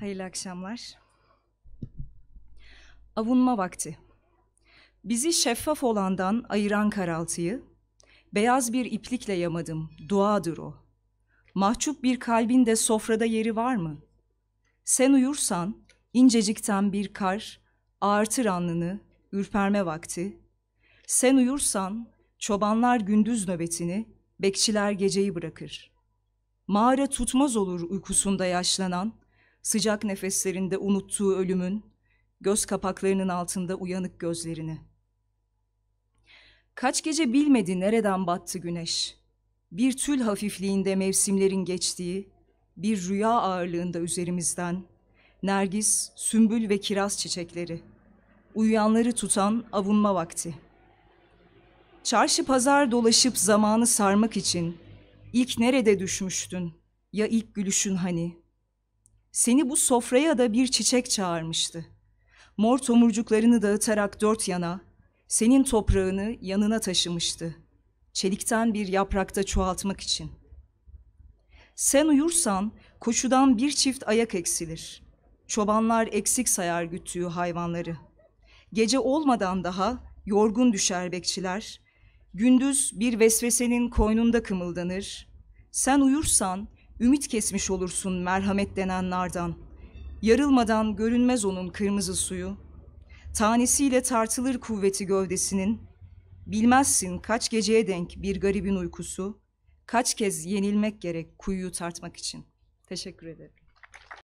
Hayırlı akşamlar. Avunma vakti. Bizi şeffaf olandan ayıran karaltıyı, beyaz bir iplikle yamadım, duadır o. Mahcup bir kalbinde sofrada yeri var mı? Sen uyursan, incecikten bir kar, ağırtır alnını, ürperme vakti. Sen uyursan, çobanlar gündüz nöbetini, bekçiler geceyi bırakır. Mağara tutmaz olur uykusunda yaşlanan, sıcak nefeslerinde unuttuğu ölümün, göz kapaklarının altında uyanık gözlerini. Kaç gece bilmedi nereden battı güneş. Bir tül hafifliğinde mevsimlerin geçtiği, bir rüya ağırlığında üzerimizden, nergis, sümbül ve kiraz çiçekleri, uyuyanları tutan avunma vakti. Çarşı pazar dolaşıp zamanı sarmak için, ilk nerede düşmüştün, ya ilk gülüşün hani?'' Seni bu sofraya da bir çiçek çağırmıştı. Mor tomurcuklarını dağıtarak dört yana, senin toprağını yanına taşımıştı. Çelikten bir yaprakta çoğaltmak için. Sen uyursan koşudan bir çift ayak eksilir. Çobanlar eksik sayar güttüğü hayvanları. Gece olmadan daha yorgun düşer bekçiler. Gündüz bir vesvesenin koynunda kımıldanır. Sen uyursan Ümit kesmiş olursun merhamet denen Yarılmadan görünmez onun kırmızı suyu. Tanesiyle tartılır kuvveti gövdesinin. Bilmezsin kaç geceye denk bir garibin uykusu. Kaç kez yenilmek gerek kuyuyu tartmak için. Teşekkür ederim.